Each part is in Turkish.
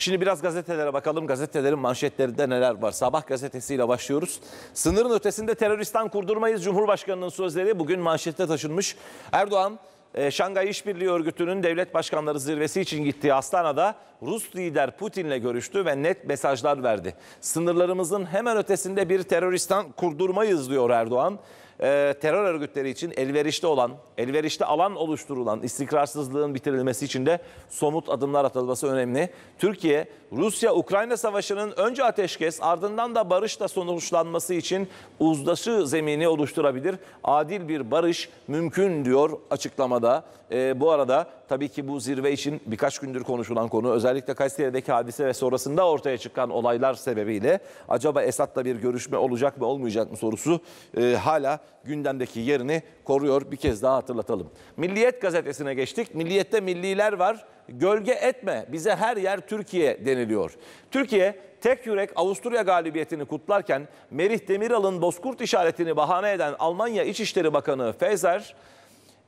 Şimdi biraz gazetelere bakalım. Gazetelerin manşetlerinde neler var? Sabah gazetesiyle başlıyoruz. Sınırın ötesinde teröristan kurdurmayız Cumhurbaşkanı'nın sözleri bugün manşette taşınmış. Erdoğan e, Şangay İşbirliği Örgütü'nün devlet başkanları zirvesi için gittiği Astana'da Rus lider Putin'le görüştü ve net mesajlar verdi. Sınırlarımızın hemen ötesinde bir teröristan kurdurmayız diyor Erdoğan e, terör örgütleri için elverişli olan, elverişli alan oluşturulan istikrarsızlığın bitirilmesi için de somut adımlar atılması önemli. Türkiye, Rusya-Ukrayna savaşının önce ateşkes ardından da barışla sonuçlanması için uzlaşı zemini oluşturabilir. Adil bir barış mümkün diyor açıklamada. E, bu arada tabii ki bu zirve için birkaç gündür konuşulan konu özellikle Kayseri'deki hadise ve sonrasında ortaya çıkan olaylar sebebiyle acaba Esad'la bir görüşme olacak mı olmayacak mı sorusu e, hala gündemdeki yerini koruyor bir kez daha hatırlatalım. Milliyet gazetesine geçtik. Milliyette milliler var. Gölge etme bize her yer Türkiye deniliyor. Türkiye tek yürek Avusturya galibiyetini kutlarken Merih Demiral'ın bozkurt işaretini bahane eden Almanya İçişleri Bakanı Fezer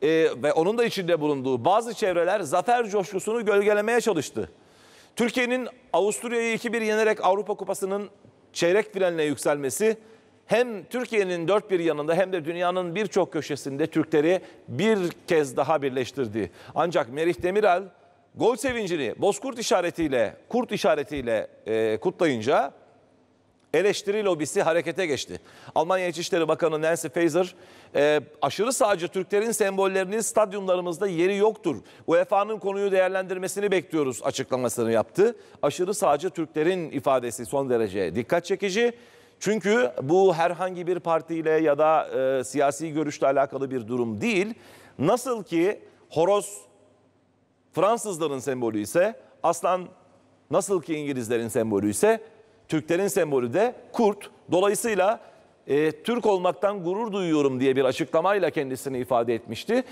e, ve onun da içinde bulunduğu bazı çevreler zafer coşkusunu gölgelemeye çalıştı. Türkiye'nin Avusturya'yı 2-1 yenerek Avrupa Kupası'nın çeyrek finaline yükselmesi hem Türkiye'nin dört bir yanında hem de dünyanın birçok köşesinde Türkleri bir kez daha birleştirdi. Ancak Merih Demiral gol sevincini bozkurt işaretiyle, kurt işaretiyle e, kutlayınca eleştiri lobisi harekete geçti. Almanya İçişleri Bakanı Nancy Faeser, e, aşırı sağcı Türklerin sembollerinin stadyumlarımızda yeri yoktur. UEFA'nın konuyu değerlendirmesini bekliyoruz açıklamasını yaptı. Aşırı sağcı Türklerin ifadesi son derece dikkat çekici. Çünkü bu herhangi bir partiyle ya da e, siyasi görüşle alakalı bir durum değil. Nasıl ki horoz Fransızların sembolü ise aslan nasıl ki İngilizlerin sembolü ise Türklerin sembolü de kurt. Dolayısıyla e, Türk olmaktan gurur duyuyorum diye bir açıklamayla kendisini ifade etmişti.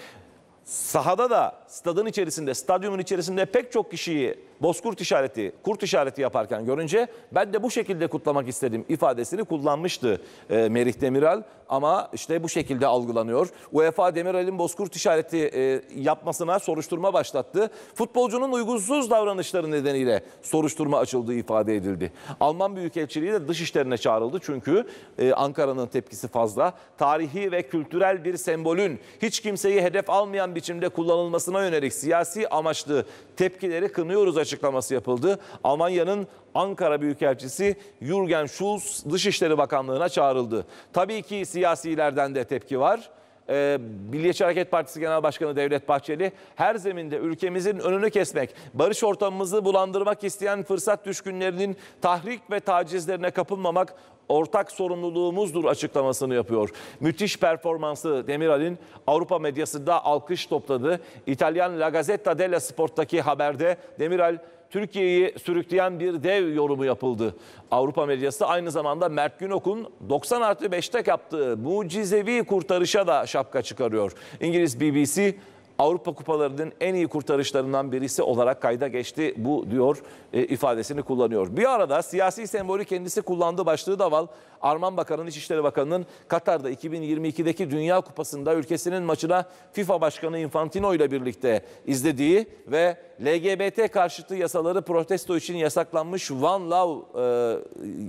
Sahada da stadın içerisinde, stadyumun içerisinde pek çok kişiyi bozkurt işareti, kurt işareti yaparken görünce ben de bu şekilde kutlamak istedim ifadesini kullanmıştı e, Merih Demiral. Ama işte bu şekilde algılanıyor. UEFA Demiral'in bozkurt işareti e, yapmasına soruşturma başlattı. Futbolcunun uygunsuz davranışları nedeniyle soruşturma açıldığı ifade edildi. Alman Büyükelçiliği de dışişlerine çağrıldı çünkü e, Ankara'nın tepkisi fazla. Tarihi ve kültürel bir sembolün hiç kimseyi hedef almayan biçimde kullanılmasına yönelik siyasi amaçlı tepkileri kınıyoruz açıkçası açıklaması yapıldı. Almanya'nın Ankara Büyükelçisi Jürgen Schulz Dışişleri Bakanlığı'na çağrıldı. Tabii ki siyasilerden de tepki var e, Milliyetçi Hareket Partisi Genel Başkanı Devlet Bahçeli her zeminde ülkemizin önünü kesmek, barış ortamımızı bulandırmak isteyen fırsat düşkünlerinin tahrik ve tacizlerine kapılmamak ortak sorumluluğumuzdur açıklamasını yapıyor. Müthiş performansı Demiral'in Avrupa medyasında alkış topladı. İtalyan La Gazzetta della Sport'taki haberde Demiral Türkiye'yi sürükleyen bir dev yorumu yapıldı. Avrupa medyası aynı zamanda Mert Günok'un 90 artı 5'te yaptığı mucizevi kurtarışa da şapka çıkarıyor. İngiliz BBC Avrupa Kupalarının en iyi kurtarışlarından birisi olarak kayda geçti bu diyor e, ifadesini kullanıyor. Bir arada siyasi sembolü kendisi kullandığı başlığı da var. Arman Bakan'ın İçişleri Bakanı'nın Katar'da 2022'deki Dünya Kupası'nda ülkesinin maçına FIFA Başkanı Infantino ile birlikte izlediği ve LGBT karşıtı yasaları protesto için yasaklanmış One Love e,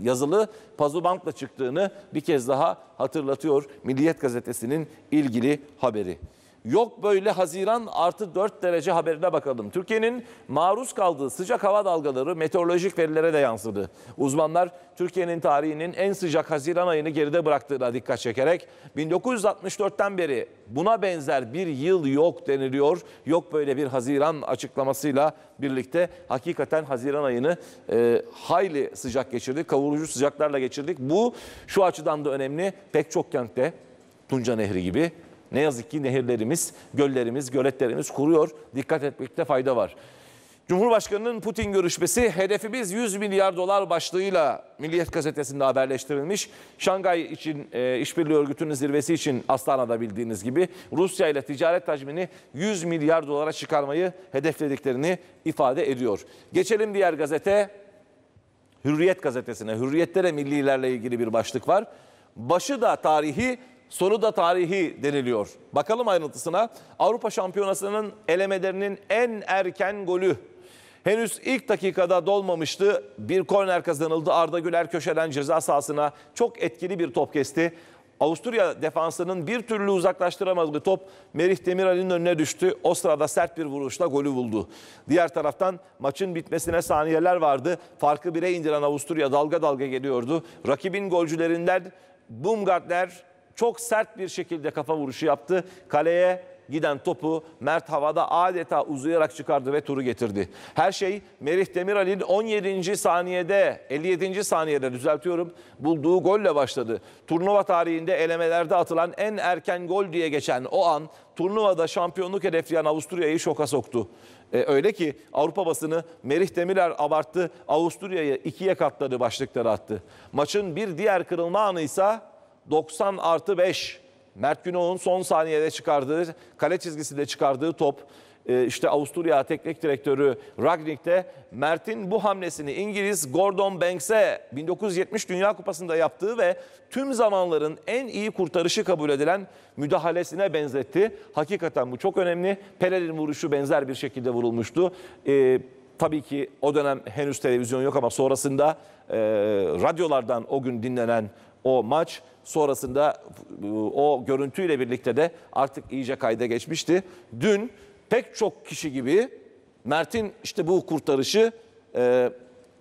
yazılı pazubantla çıktığını bir kez daha hatırlatıyor Milliyet Gazetesi'nin ilgili haberi. Yok böyle Haziran artı 4 derece haberine bakalım. Türkiye'nin maruz kaldığı sıcak hava dalgaları meteorolojik verilere de yansıdı. Uzmanlar Türkiye'nin tarihinin en sıcak Haziran ayını geride bıraktığına dikkat çekerek 1964'ten beri buna benzer bir yıl yok deniliyor. Yok böyle bir Haziran açıklamasıyla birlikte hakikaten Haziran ayını e, hayli sıcak geçirdik. Kavurucu sıcaklarla geçirdik. Bu şu açıdan da önemli. Pek çok kentte Tunca Nehri gibi ne yazık ki nehirlerimiz, göllerimiz, göletlerimiz kuruyor. Dikkat etmekte fayda var. Cumhurbaşkanının Putin görüşmesi hedefimiz 100 milyar dolar başlığıyla Milliyet gazetesinde haberleştirilmiş. Şangay için e, işbirliği örgütünün zirvesi için Astana'da bildiğiniz gibi Rusya ile ticaret hacmini 100 milyar dolara çıkarmayı hedeflediklerini ifade ediyor. Geçelim diğer gazete Hürriyet gazetesine. Hürriyetlere millilerle ilgili bir başlık var. Başı da tarihi Sonu da tarihi deniliyor. Bakalım ayrıntısına. Avrupa Şampiyonası'nın elemelerinin en erken golü. Henüz ilk dakikada dolmamıştı. Bir korner kazanıldı. Arda Güler köşeden ceza sahasına çok etkili bir top kesti. Avusturya defansının bir türlü uzaklaştıramadığı top Merih Demiral'in önüne düştü. O sırada sert bir vuruşla golü buldu. Diğer taraftan maçın bitmesine saniyeler vardı. Farkı bire indiren Avusturya dalga dalga geliyordu. Rakibin golcülerinden Bumgartner çok sert bir şekilde kafa vuruşu yaptı. Kaleye giden topu Mert havada adeta uzayarak çıkardı ve turu getirdi. Her şey Merih Demiral'in 17. saniyede, 57. saniyede düzeltiyorum bulduğu golle başladı. Turnuva tarihinde elemelerde atılan en erken gol diye geçen o an turnuvada şampiyonluk hedefleyen Avusturya'yı şoka soktu. E, öyle ki Avrupa basını Merih Demirer abarttı, Avusturya'yı ikiye katladı başlıkları attı. Maçın bir diğer kırılma anı ise 90 artı 5. Mert Günok'un son saniyede çıkardığı, kale çizgisinde çıkardığı top. Ee, işte Avusturya teknik direktörü Ragnik'te Mert'in bu hamlesini İngiliz Gordon Banks'e 1970 Dünya Kupası'nda yaptığı ve tüm zamanların en iyi kurtarışı kabul edilen müdahalesine benzetti. Hakikaten bu çok önemli. Pele'nin vuruşu benzer bir şekilde vurulmuştu. Ee, tabii ki o dönem henüz televizyon yok ama sonrasında e, radyolardan o gün dinlenen o maç Sonrasında e, o görüntüyle birlikte de artık iyice kayda geçmişti. Dün pek çok kişi gibi Mert'in işte bu kurtarışı e,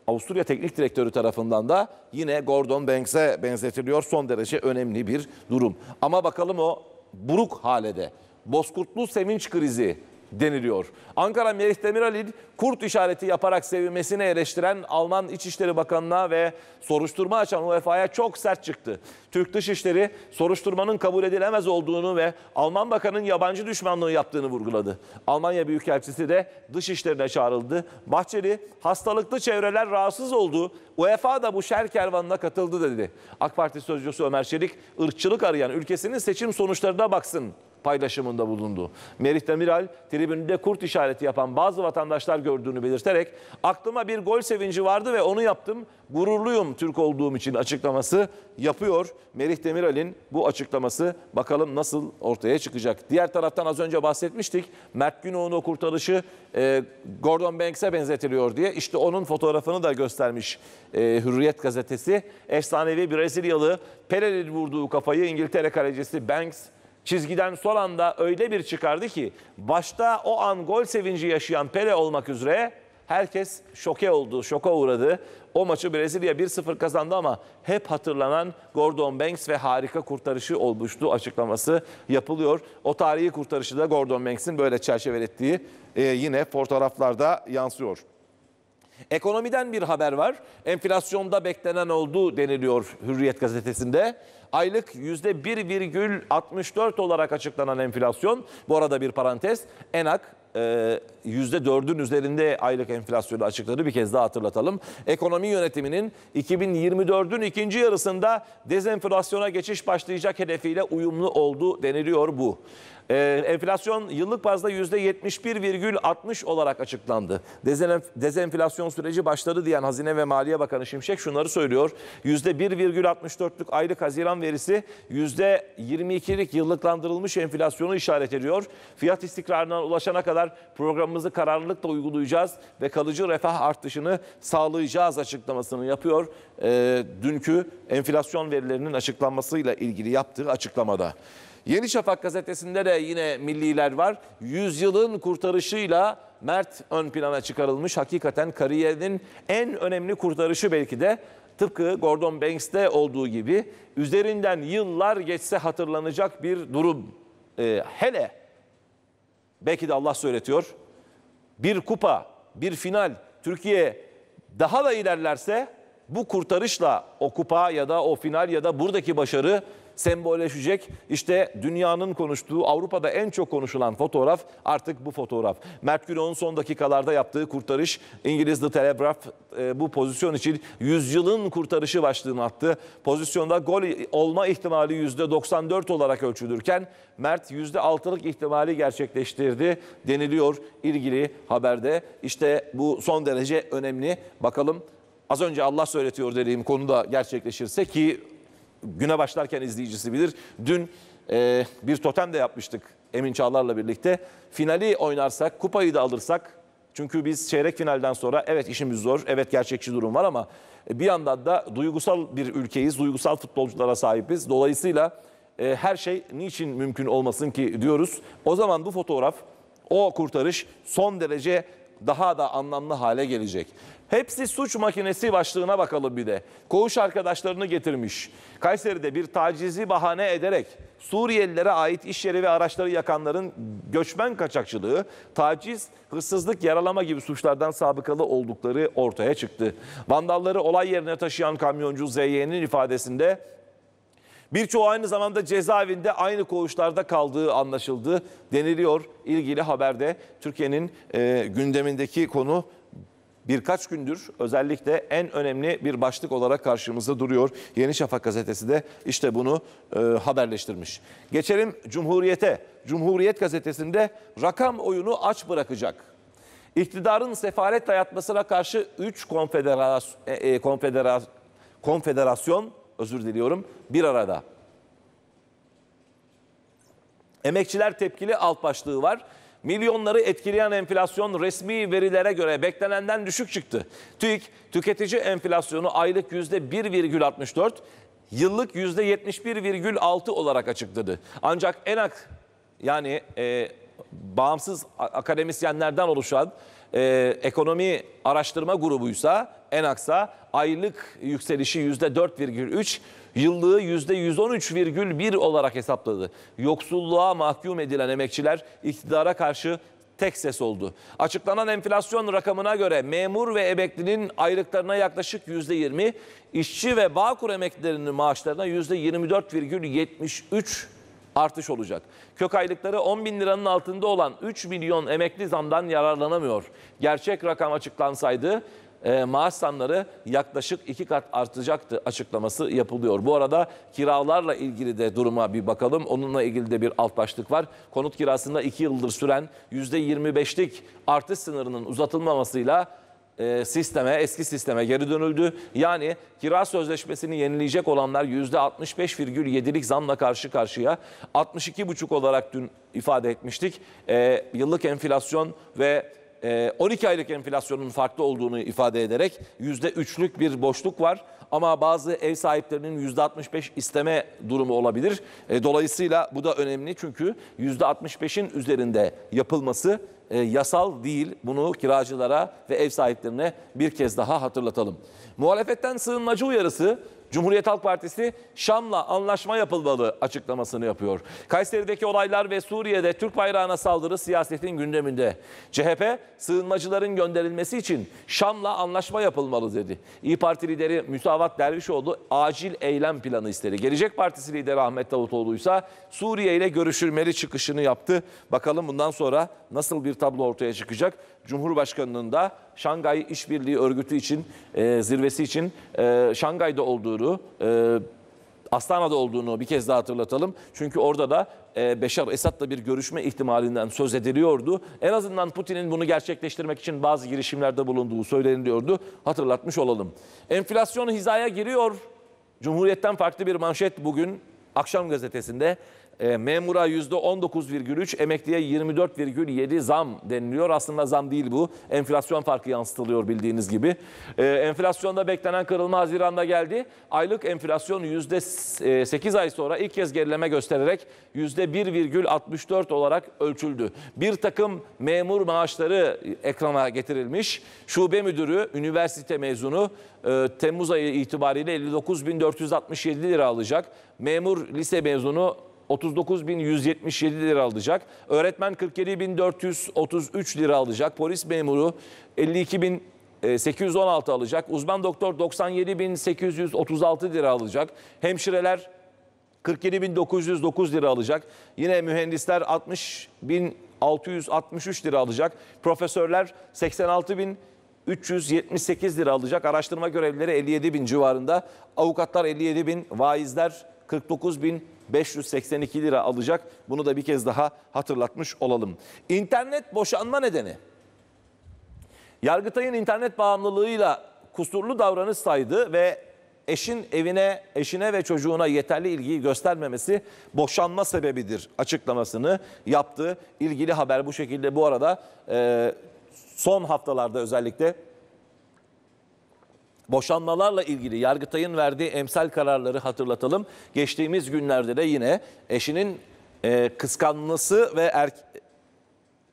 Avusturya Teknik Direktörü tarafından da yine Gordon Banks'e benzetiliyor. Son derece önemli bir durum. Ama bakalım o buruk halede. Bozkurtlu sevinç krizi deniliyor. Ankara Merih Demirel'in kurt işareti yaparak sevinmesini eleştiren Alman İçişleri Bakanı'na ve soruşturma açan UEFA'ya çok sert çıktı. Türk Dışişleri soruşturmanın kabul edilemez olduğunu ve Alman Bakan'ın yabancı düşmanlığı yaptığını vurguladı. Almanya Büyükelçisi de Dışişleri'ne çağrıldı. Bahçeli hastalıklı çevreler rahatsız oldu. UEFA da bu şer kervanına katıldı dedi. AK Parti sözcüsü Ömer Çelik ırkçılık arayan ülkesinin seçim sonuçlarına baksın paylaşımında bulundu. Merih Demiral tribünde kurt işareti yapan bazı vatandaşlar gördüğünü belirterek aklıma bir gol sevinci vardı ve onu yaptım. Gururluyum Türk olduğum için açıklaması yapıyor. Merih Demiral'in bu açıklaması bakalım nasıl ortaya çıkacak. Diğer taraftan az önce bahsetmiştik. Mert Günoğ'un o kurtarışı e, Gordon Banks'e benzetiliyor diye. İşte onun fotoğrafını da göstermiş e, Hürriyet gazetesi. Efsanevi Brezilyalı Pere'nin vurduğu kafayı İngiltere kalecisi Banks çizgiden sol anda öyle bir çıkardı ki başta o an gol sevinci yaşayan Pele olmak üzere herkes şoke oldu, şoka uğradı. O maçı Brezilya 1-0 kazandı ama hep hatırlanan Gordon Banks ve harika kurtarışı olmuştu açıklaması yapılıyor. O tarihi kurtarışı da Gordon Banks'in böyle çerçevelettiği e, yine fotoğraflarda yansıyor. Ekonomiden bir haber var. Enflasyonda beklenen olduğu deniliyor Hürriyet gazetesinde. Aylık %1,64 olarak açıklanan enflasyon. Bu arada bir parantez. ENAK %4'ün e, üzerinde aylık enflasyonu açıkladı. Bir kez daha hatırlatalım. Ekonomi yönetiminin 2024'ün ikinci yarısında dezenflasyona geçiş başlayacak hedefiyle uyumlu olduğu deniliyor bu. Ee, enflasyon yıllık bazda %71,60 olarak açıklandı. Dezenf dezenflasyon süreci başladı diyen Hazine ve Maliye Bakanı Şimşek şunları söylüyor. %1,64'lük aylık Haziran verisi %22'lik yıllıklandırılmış enflasyonu işaret ediyor. Fiyat istikrarına ulaşana kadar programımızı kararlılıkla uygulayacağız ve kalıcı refah artışını sağlayacağız açıklamasını yapıyor. Ee, dünkü enflasyon verilerinin açıklanmasıyla ilgili yaptığı açıklamada. Yeni Şafak gazetesinde de yine milliler var. Yüzyılın kurtarışıyla Mert ön plana çıkarılmış. Hakikaten kariyerinin en önemli kurtarışı belki de tıpkı Gordon Banks'te olduğu gibi üzerinden yıllar geçse hatırlanacak bir durum. Ee, hele belki de Allah söyletiyor. Bir kupa, bir final Türkiye daha da ilerlerse bu kurtarışla o kupa ya da o final ya da buradaki başarı sembolleşecek. İşte dünyanın konuştuğu, Avrupa'da en çok konuşulan fotoğraf artık bu fotoğraf. Mert Günok'un son dakikalarda yaptığı kurtarış İngiliz The Telegraph e, bu pozisyon için yüzyılın kurtarışı başlığını attı. Pozisyonda gol olma ihtimali %94 olarak ölçülürken Mert %6'lık ihtimali gerçekleştirdi deniliyor ilgili haberde. İşte bu son derece önemli. Bakalım az önce Allah söyletiyor dediğim konuda gerçekleşirse ki güne başlarken izleyicisi bilir. Dün e, bir totem de yapmıştık Emin Çağlar'la birlikte. Finali oynarsak, kupayı da alırsak çünkü biz çeyrek finalden sonra evet işimiz zor, evet gerçekçi durum var ama e, bir yandan da duygusal bir ülkeyiz, duygusal futbolculara sahibiz. Dolayısıyla e, her şey niçin mümkün olmasın ki diyoruz. O zaman bu fotoğraf, o kurtarış son derece daha da anlamlı hale gelecek. Hepsi suç makinesi başlığına bakalım bir de. Koğuş arkadaşlarını getirmiş. Kayseri'de bir tacizi bahane ederek Suriyelilere ait iş yeri ve araçları yakanların göçmen kaçakçılığı, taciz, hırsızlık, yaralama gibi suçlardan sabıkalı oldukları ortaya çıktı. Vandalları olay yerine taşıyan kamyoncu ZY'nin ifadesinde Birçoğu aynı zamanda cezaevinde aynı koğuşlarda kaldığı anlaşıldı deniliyor ilgili haberde. Türkiye'nin e, gündemindeki konu birkaç gündür özellikle en önemli bir başlık olarak karşımızda duruyor. Yeni Şafak gazetesi de işte bunu e, haberleştirmiş. Geçelim Cumhuriyet'e. Cumhuriyet gazetesinde rakam oyunu aç bırakacak. İktidarın sefaret dayatmasına karşı 3 konfederas, e, e konfederas, konfederasyon özür diliyorum bir arada. Emekçiler tepkili alt başlığı var. Milyonları etkileyen enflasyon resmi verilere göre beklenenden düşük çıktı. TÜİK tüketici enflasyonu aylık %1,64, yıllık %71,6 olarak açıkladı. Ancak ENAK yani e, bağımsız akademisyenlerden oluşan e, ekonomi araştırma grubuysa Enaksa aylık yükselişi %4,3, yıllığı %113,1 olarak hesapladı. Yoksulluğa mahkum edilen emekçiler iktidara karşı tek ses oldu. Açıklanan enflasyon rakamına göre memur ve emeklinin aylıklarına yaklaşık %20, işçi ve bağkur emeklilerinin maaşlarına %24,73 artış olacak. Kök aylıkları 10 bin liranın altında olan 3 milyon emekli zamdan yararlanamıyor. Gerçek rakam açıklansaydı e, maaş zamları yaklaşık iki kat artacaktı açıklaması yapılıyor. Bu arada kiralarla ilgili de duruma bir bakalım. Onunla ilgili de bir alt başlık var. Konut kirasında 2 yıldır süren %25'lik artış sınırının uzatılmamasıyla e, sisteme, eski sisteme geri dönüldü. Yani kira sözleşmesini yenileyecek olanlar %65,7'lik zamla karşı karşıya. 62,5 olarak dün ifade etmiştik. E, yıllık enflasyon ve 12 ee, aylık enflasyonun farklı olduğunu ifade ederek %3'lük bir boşluk var. Ama bazı ev sahiplerinin %65 isteme durumu olabilir. Ee, dolayısıyla bu da önemli çünkü %65'in üzerinde yapılması e, yasal değil. Bunu kiracılara ve ev sahiplerine bir kez daha hatırlatalım. Muhalefetten sığınmacı uyarısı Cumhuriyet Halk Partisi Şam'la anlaşma yapılmalı açıklamasını yapıyor. Kayseri'deki olaylar ve Suriye'de Türk bayrağına saldırı siyasetin gündeminde. CHP sığınmacıların gönderilmesi için Şam'la anlaşma yapılmalı dedi. İyi Parti lideri Müsavat Dervişoğlu acil eylem planı istedi. Gelecek Partisi lideri Ahmet Davutoğlu ise Suriye ile görüşülmeli çıkışını yaptı. Bakalım bundan sonra nasıl bir tablo ortaya çıkacak? Cumhurbaşkanı'nın da Şangay İşbirliği Örgütü için e, zirvesi için e, Şangay'da olduğunu e, Astana'da olduğunu bir kez daha hatırlatalım. Çünkü orada da e, Beşar Esad'la bir görüşme ihtimalinden söz ediliyordu. En azından Putin'in bunu gerçekleştirmek için bazı girişimlerde bulunduğu söyleniliyordu. Hatırlatmış olalım. Enflasyon hizaya giriyor. Cumhuriyet'ten farklı bir manşet bugün akşam gazetesinde e, memura %19,3, emekliye 24,7 zam deniliyor. Aslında zam değil bu. Enflasyon farkı yansıtılıyor bildiğiniz gibi. E, enflasyonda beklenen kırılma Haziran'da geldi. Aylık enflasyon %8 e, ay sonra ilk kez gerileme göstererek %1,64 olarak ölçüldü. Bir takım memur maaşları ekrana getirilmiş. Şube müdürü, üniversite mezunu e, Temmuz ayı itibariyle 59.467 lira alacak. Memur lise mezunu 39.177 lira alacak. Öğretmen 47.433 lira alacak. Polis memuru 52.816 e, alacak. Uzman doktor 97.836 lira alacak. Hemşireler 47.909 lira alacak. Yine mühendisler 60.663 lira alacak. Profesörler 86.000 378 lira alacak. Araştırma görevlileri 57 bin civarında. Avukatlar 57 bin. Vaizler 49.582 lira alacak. Bunu da bir kez daha hatırlatmış olalım. İnternet boşanma nedeni. Yargıtay'ın internet bağımlılığıyla kusurlu davranış saydı ve eşin evine, eşine ve çocuğuna yeterli ilgiyi göstermemesi boşanma sebebidir açıklamasını yaptı. İlgili haber bu şekilde bu arada son haftalarda özellikle Boşanmalarla ilgili Yargıtay'ın verdiği emsal kararları hatırlatalım. Geçtiğimiz günlerde de yine eşinin e, kıskanması ve er,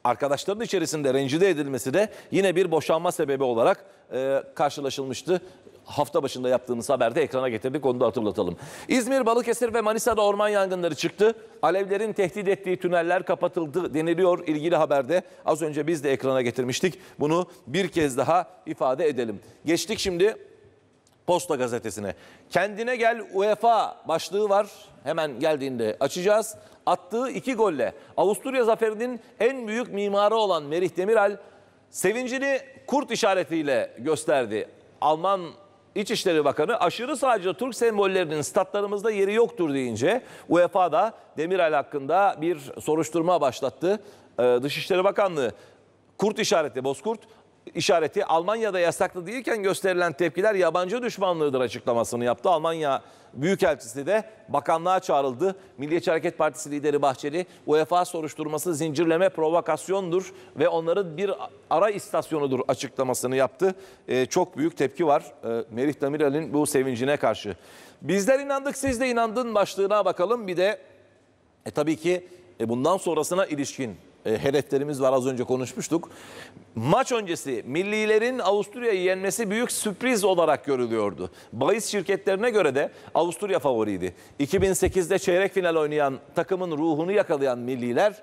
arkadaşların içerisinde rencide edilmesi de yine bir boşanma sebebi olarak e, karşılaşılmıştı. Hafta başında yaptığımız haberde ekrana getirdik onu da hatırlatalım. İzmir, Balıkesir ve Manisa'da orman yangınları çıktı. Alevlerin tehdit ettiği tüneller kapatıldı deniliyor ilgili haberde. Az önce biz de ekrana getirmiştik. Bunu bir kez daha ifade edelim. Geçtik şimdi Posta gazetesine. Kendine gel UEFA başlığı var. Hemen geldiğinde açacağız. Attığı iki golle Avusturya zaferinin en büyük mimarı olan Merih Demiral sevincini kurt işaretiyle gösterdi. Alman İçişleri Bakanı aşırı sağcı Türk sembollerinin statlarımızda yeri yoktur deyince UEFA da Demiral hakkında bir soruşturma başlattı. Ee, Dışişleri Bakanlığı kurt işareti bozkurt işareti Almanya'da yasaklı değilken gösterilen tepkiler yabancı düşmanlığıdır açıklamasını yaptı. Almanya Büyükelçisi de bakanlığa çağrıldı. Milliyetçi Hareket Partisi lideri Bahçeli UEFA soruşturması zincirleme provokasyondur ve onların bir ara istasyonudur açıklamasını yaptı. Ee, çok büyük tepki var ee, Merih Demirel'in bu sevincine karşı. Bizler inandık siz de inandın başlığına bakalım. Bir de e, tabii ki e, bundan sonrasına ilişkin e, hedeflerimiz var az önce konuşmuştuk. Maç öncesi millilerin Avusturya'yı yenmesi büyük sürpriz olarak görülüyordu. Bayis şirketlerine göre de Avusturya favoriydi. 2008'de çeyrek final oynayan takımın ruhunu yakalayan milliler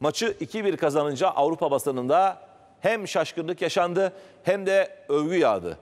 maçı 2-1 kazanınca Avrupa basınında hem şaşkınlık yaşandı hem de övgü yağdı.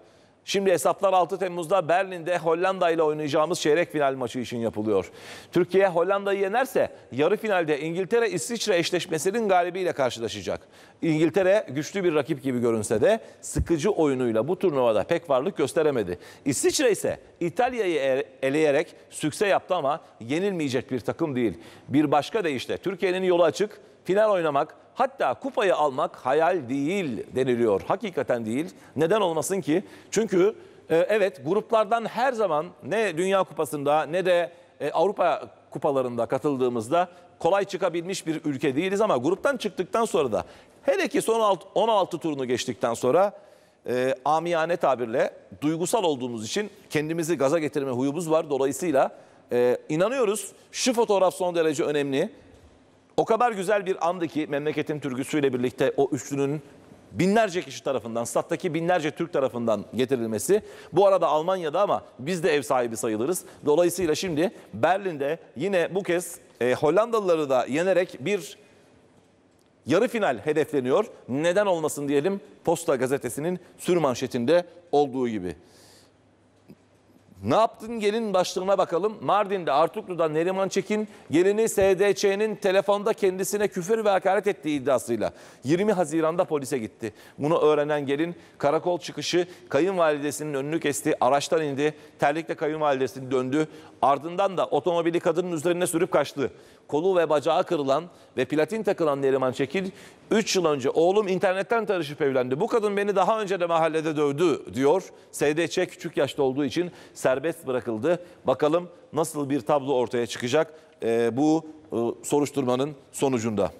Şimdi hesaplar 6 Temmuz'da Berlin'de Hollanda ile oynayacağımız çeyrek final maçı için yapılıyor. Türkiye Hollanda'yı yenerse yarı finalde İngiltere-İsviçre eşleşmesinin galibiyle karşılaşacak. İngiltere güçlü bir rakip gibi görünse de sıkıcı oyunuyla bu turnuvada pek varlık gösteremedi. İsviçre ise İtalya'yı eleyerek sükse yaptı ama yenilmeyecek bir takım değil. Bir başka deyişle Türkiye'nin yolu açık. Final oynamak, Hatta kupayı almak hayal değil deniliyor. Hakikaten değil. Neden olmasın ki? Çünkü e, evet gruplardan her zaman ne Dünya Kupası'nda ne de e, Avrupa kupalarında katıldığımızda kolay çıkabilmiş bir ülke değiliz ama gruptan çıktıktan sonra da hele ki son 16, 16 turunu geçtikten sonra e, amiyane tabirle duygusal olduğumuz için kendimizi gaza getirme huyumuz var. Dolayısıyla e, inanıyoruz şu fotoğraf son derece önemli. O kadar güzel bir andı ki memleketin türküsüyle birlikte o üçlünün binlerce kişi tarafından, stat'taki binlerce Türk tarafından getirilmesi. Bu arada Almanya'da ama biz de ev sahibi sayılırız. Dolayısıyla şimdi Berlin'de yine bu kez e, Hollandalıları da yenerek bir yarı final hedefleniyor. Neden olmasın diyelim Posta gazetesinin sür manşetinde olduğu gibi. Ne yaptın gelin başlığına bakalım. Mardin'de Artuklu'da Neriman Çekin gelini SDÇ'nin telefonda kendisine küfür ve hakaret ettiği iddiasıyla 20 Haziran'da polise gitti. Bunu öğrenen gelin karakol çıkışı kayınvalidesinin önünü kesti. Araçtan indi. Terlikle kayınvalidesini döndü. Ardından da otomobili kadının üzerine sürüp kaçtı kolu ve bacağı kırılan ve platin takılan Neriman Çekil 3 yıl önce oğlum internetten tanışıp evlendi. Bu kadın beni daha önce de mahallede dövdü diyor. SDÇ küçük yaşta olduğu için serbest bırakıldı. Bakalım nasıl bir tablo ortaya çıkacak e, bu e, soruşturmanın sonucunda.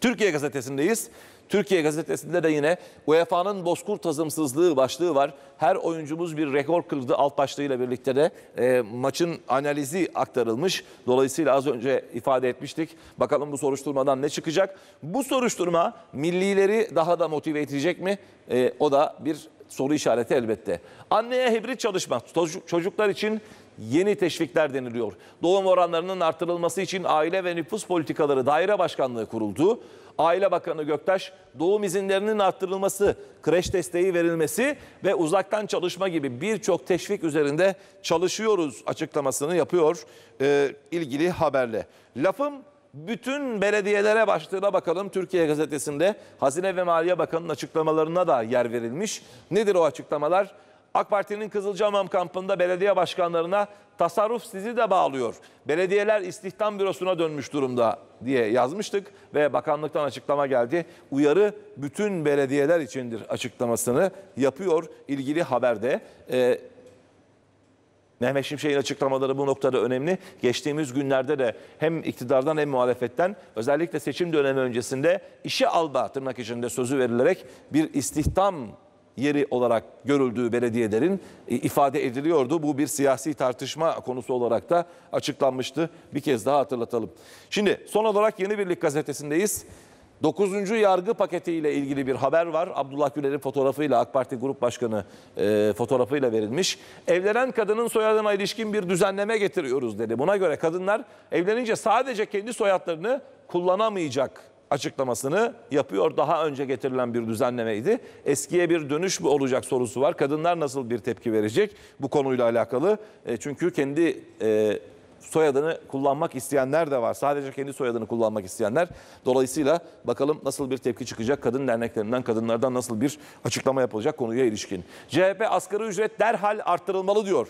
Türkiye gazetesindeyiz. Türkiye gazetesinde de yine UEFA'nın bozkurt hazımsızlığı başlığı var. Her oyuncumuz bir rekor kırdı alt başlığıyla birlikte de e, maçın analizi aktarılmış. Dolayısıyla az önce ifade etmiştik. Bakalım bu soruşturmadan ne çıkacak? Bu soruşturma millileri daha da motive edecek mi? E, o da bir soru işareti elbette. Anneye hibrit çalışma çocuklar için yeni teşvikler deniliyor. Doğum oranlarının artırılması için aile ve nüfus politikaları daire başkanlığı kuruldu. Aile Bakanı Göktaş doğum izinlerinin arttırılması, kreş desteği verilmesi ve uzaktan çalışma gibi birçok teşvik üzerinde çalışıyoruz açıklamasını yapıyor e, ilgili haberle. Lafım bütün belediyelere başlığına bakalım. Türkiye Gazetesi'nde Hazine ve Maliye Bakanı'nın açıklamalarına da yer verilmiş. Nedir o açıklamalar? AK Parti'nin Kızılcahamam kampında belediye başkanlarına tasarruf sizi de bağlıyor. Belediyeler istihdam bürosuna dönmüş durumda diye yazmıştık ve bakanlıktan açıklama geldi. Uyarı bütün belediyeler içindir açıklamasını yapıyor ilgili haberde. Ee, Mehmet Şimşek'in açıklamaları bu noktada önemli. Geçtiğimiz günlerde de hem iktidardan hem muhalefetten özellikle seçim dönemi öncesinde işi alba tırnak içinde sözü verilerek bir istihdam yeri olarak görüldüğü belediyelerin e, ifade ediliyordu. Bu bir siyasi tartışma konusu olarak da açıklanmıştı. Bir kez daha hatırlatalım. Şimdi son olarak Yeni Birlik gazetesindeyiz. 9. yargı paketiyle ilgili bir haber var. Abdullah Güler'in fotoğrafıyla AK Parti Grup Başkanı e, fotoğrafıyla verilmiş. Evlenen kadının soyadına ilişkin bir düzenleme getiriyoruz dedi. Buna göre kadınlar evlenince sadece kendi soyadlarını kullanamayacak açıklamasını yapıyor. Daha önce getirilen bir düzenlemeydi. Eskiye bir dönüş mü olacak sorusu var. Kadınlar nasıl bir tepki verecek bu konuyla alakalı? E, çünkü kendi e, soyadını kullanmak isteyenler de var. Sadece kendi soyadını kullanmak isteyenler. Dolayısıyla bakalım nasıl bir tepki çıkacak kadın derneklerinden, kadınlardan nasıl bir açıklama yapılacak konuya ilişkin. CHP asgari ücret derhal arttırılmalı diyor.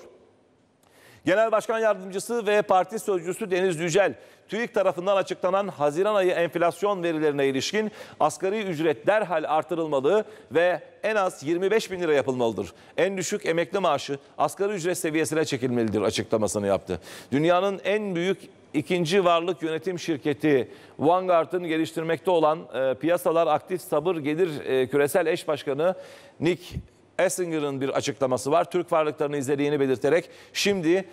Genel Başkan Yardımcısı ve Parti Sözcüsü Deniz Yücel, TÜİK tarafından açıklanan Haziran ayı enflasyon verilerine ilişkin asgari ücret derhal artırılmalı ve en az 25 bin lira yapılmalıdır. En düşük emekli maaşı asgari ücret seviyesine çekilmelidir açıklamasını yaptı. Dünyanın en büyük ikinci varlık yönetim şirketi Vanguard'ın geliştirmekte olan e, piyasalar aktif sabır gelir e, küresel eş başkanı Nick Essinger'ın bir açıklaması var. Türk varlıklarını izlediğini belirterek şimdi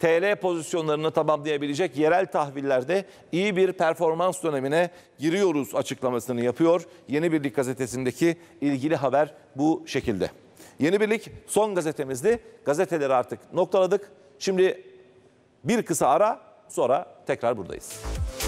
TL pozisyonlarını tamamlayabilecek yerel tahvillerde iyi bir performans dönemine giriyoruz açıklamasını yapıyor. Yeni Birlik gazetesindeki ilgili haber bu şekilde. Yeni Birlik son gazetemizdi. Gazeteleri artık noktaladık. Şimdi bir kısa ara sonra tekrar buradayız.